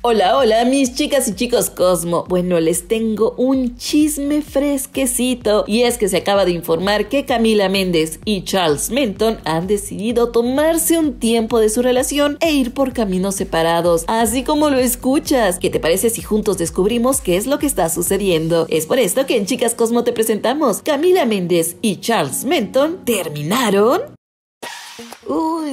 Hola, hola, mis chicas y chicos Cosmo. Bueno, les tengo un chisme fresquecito y es que se acaba de informar que Camila Méndez y Charles Menton han decidido tomarse un tiempo de su relación e ir por caminos separados, así como lo escuchas. ¿Qué te parece si juntos descubrimos qué es lo que está sucediendo? Es por esto que en Chicas Cosmo te presentamos Camila Méndez y Charles Menton terminaron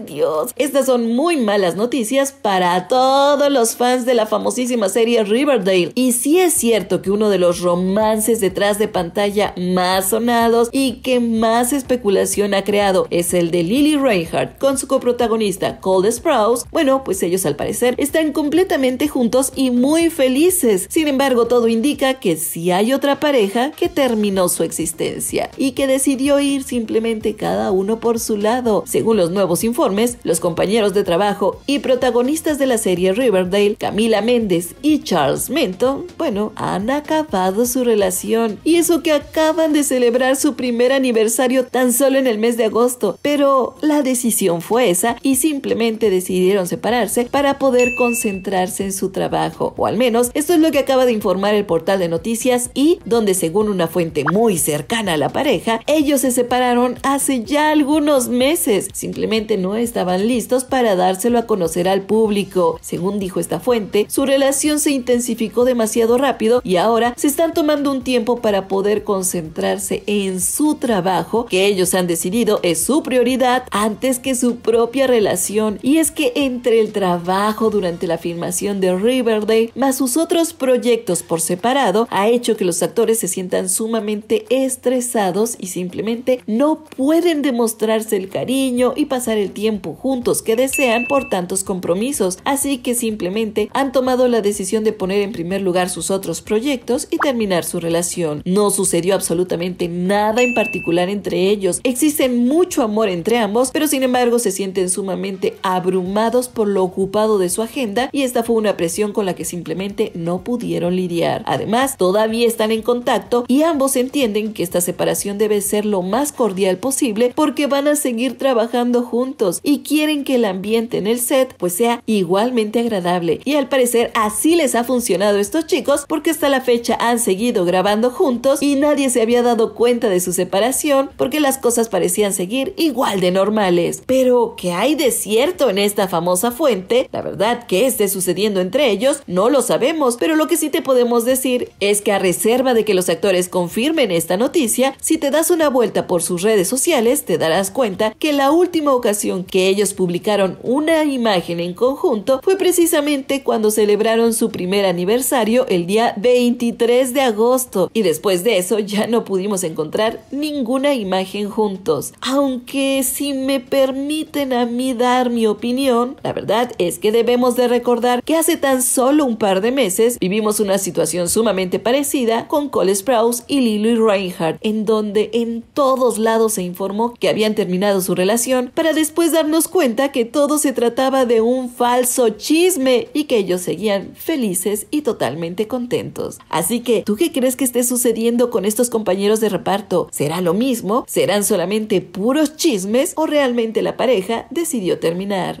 Dios, estas son muy malas noticias para todos los fans de la famosísima serie Riverdale. Y si es cierto que uno de los romances detrás de pantalla más sonados y que más especulación ha creado es el de Lily Reinhardt con su coprotagonista Cole Sprouse. Bueno, pues ellos al parecer están completamente juntos y muy felices. Sin embargo, todo indica que si hay otra pareja que terminó su existencia y que decidió ir simplemente cada uno por su lado. Según los nuevos informes, los compañeros de trabajo y protagonistas de la serie Riverdale, Camila Méndez y Charles Menton, bueno, han acabado su relación. Y eso que acaban de celebrar su primer aniversario tan solo en el mes de agosto, pero la decisión fue esa y simplemente decidieron separarse para poder concentrarse en su trabajo, o al menos esto es lo que acaba de informar el portal de noticias y donde según una fuente muy cercana a la pareja, ellos se separaron hace ya algunos meses, simplemente no estaban listos para dárselo a conocer al público. Según dijo esta fuente, su relación se intensificó demasiado rápido y ahora se están tomando un tiempo para poder concentrarse en su trabajo que ellos han decidido es su prioridad antes que su propia relación. Y es que entre el trabajo durante la filmación de Riverdale más sus otros proyectos por separado ha hecho que los actores se sientan sumamente estresados y simplemente no pueden demostrarse el cariño y pasar el tiempo juntos que desean por tantos compromisos, así que simplemente han tomado la decisión de poner en primer lugar sus otros proyectos y terminar su relación. No sucedió absolutamente nada en particular entre ellos, existe mucho amor entre ambos, pero sin embargo se sienten sumamente abrumados por lo ocupado de su agenda y esta fue una presión con la que simplemente no pudieron lidiar. Además, todavía están en contacto y ambos entienden que esta separación debe ser lo más cordial posible porque van a seguir trabajando juntos y quieren que el ambiente en el set pues sea igualmente agradable. Y al parecer así les ha funcionado a estos chicos porque hasta la fecha han seguido grabando juntos y nadie se había dado cuenta de su separación porque las cosas parecían seguir igual de normales. Pero que hay de cierto en esta famosa fuente, la verdad que esté sucediendo entre ellos no lo sabemos, pero lo que sí te podemos decir es que a reserva de que los actores confirmen esta noticia, si te das una vuelta por sus redes sociales te darás cuenta que la última ocasión que ellos publicaron una imagen en conjunto fue precisamente cuando celebraron su primer aniversario el día 23 de agosto y después de eso ya no pudimos encontrar ninguna imagen juntos. Aunque si me permiten a mí dar mi opinión, la verdad es que debemos de recordar que hace tan solo un par de meses vivimos una situación sumamente parecida con Cole Sprouse y Lily Reinhardt, en donde en todos lados se informó que habían terminado su relación para después darnos cuenta que todo se trataba de un falso chisme y que ellos seguían felices y totalmente contentos. Así que, ¿tú qué crees que esté sucediendo con estos compañeros de reparto? ¿Será lo mismo? ¿Serán solamente puros chismes o realmente la pareja decidió terminar?